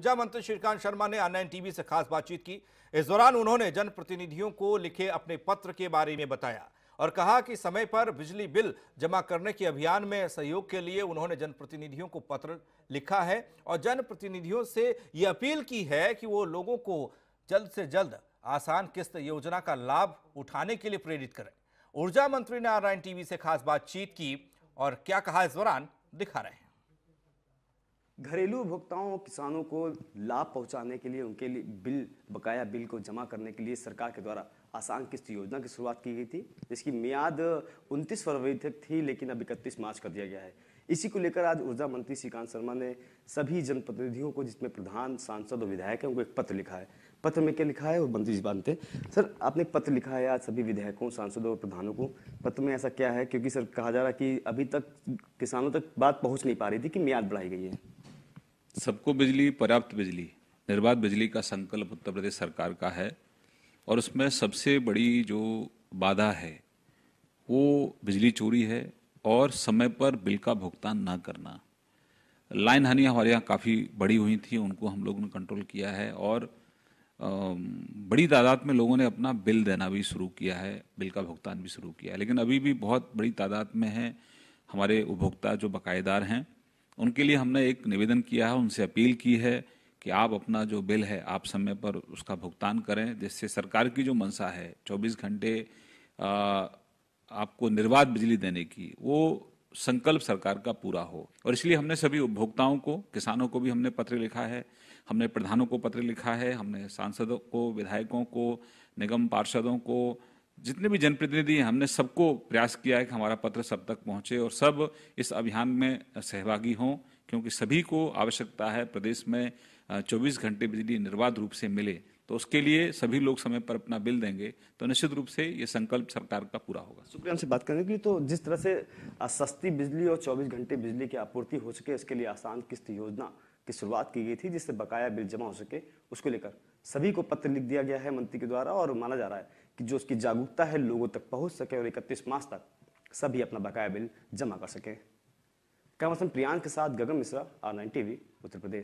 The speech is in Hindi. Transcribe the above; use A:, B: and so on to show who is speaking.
A: ऊर्जा मंत्री श्रीकांत शर्मा ने ऑनलाइन टीवी से खास बातचीत की इस दौरान उन्होंने जनप्रतिनिधियों को लिखे अपने पत्र के बारे में बताया और कहा कि समय पर बिजली बिल जमा करने के अभियान में सहयोग के लिए उन्होंने जनप्रतिनिधियों को पत्र लिखा है और जनप्रतिनिधियों से ये अपील की है कि वो लोगों को जल्द से जल्द आसान किस्त योजना का लाभ उठाने के लिए प्रेरित करें ऊर्जा मंत्री ने आर टीवी से खास बातचीत की और क्या कहा इस दौरान दिखा रहे हैं
B: घरेलू उपभोक्ताओं किसानों को लाभ पहुंचाने के लिए उनके लिए बिल बकाया बिल को जमा करने के लिए सरकार के द्वारा आसान किस्त योजना की शुरुआत की गई थी जिसकी मियाद 29 फरवरी तक थी लेकिन अब इकतीस मार्च कर दिया गया है इसी को लेकर आज ऊर्जा मंत्री श्रीकांत शर्मा ने सभी जनप्रतिनिधियों को जिसमें प्रधान सांसद और विधायक हैं उनको एक पत्र लिखा है पत्र में क्या लिखा है वो मंत्री जी बांधते सर आपने पत्र लिखा है आज सभी विधायकों सांसदों और प्रधानों को पत्र में ऐसा क्या है क्योंकि सर कहा जा रहा है कि अभी तक किसानों तक बात पहुंच नहीं पा रही थी कि मियाद बढ़ाई गई है
C: सबको बिजली पर्याप्त बिजली निर्बाध बिजली का संकल्प उत्तर प्रदेश सरकार का है और उसमें सबसे बड़ी जो बाधा है वो बिजली चोरी है और समय पर बिल का भुगतान ना करना लाइन हानियाँ हमारे यहाँ काफ़ी बड़ी हुई थी उनको हम लोगों ने कंट्रोल किया है और बड़ी तादाद में लोगों ने अपना बिल देना भी शुरू किया है बिल का भुगतान भी शुरू किया है लेकिन अभी भी बहुत बड़ी तादाद में है हमारे उपभोक्ता जो बाकायेदार हैं उनके लिए हमने एक निवेदन किया है उनसे अपील की है कि आप अपना जो बिल है आप समय पर उसका भुगतान करें जिससे सरकार की जो मंशा है 24 घंटे आपको निर्बाध बिजली देने की वो संकल्प सरकार का पूरा हो और इसलिए हमने सभी उपभोक्ताओं को किसानों को भी हमने पत्र लिखा है हमने प्रधानों को पत्र लिखा है हमने सांसदों को विधायकों को निगम पार्षदों को जितने भी जनप्रतिनिधि हैं हमने सबको प्रयास किया है कि हमारा पत्र सब तक पहुंचे और सब इस अभियान में सहभागी हों क्योंकि सभी को आवश्यकता है प्रदेश में 24 घंटे बिजली निर्बाध रूप से मिले तो उसके लिए सभी लोग समय पर अपना बिल देंगे तो निश्चित रूप से ये संकल्प सरकार का पूरा होगा
B: सुप्रिया से बात करने के लिए तो जिस तरह से सस्ती बिजली और 24 घंटे बिजली की आपूर्ति हो सके इसके लिए आसान किस्त योजना की शुरुआत की गई थी जिससे बकाया बिल जमा हो सके उसको लेकर सभी को पत्र लिख दिया गया है मंत्री के द्वारा और माना जा रहा है कि जो उसकी जागरूकता है लोगों तक पहुंच सके और इकतीस मार्च तक सभी अपना बकाया बिल जमा कर सके कैमरा प्रियांक के साथ Gagan Mishra R nine TV Uttar प्रदेश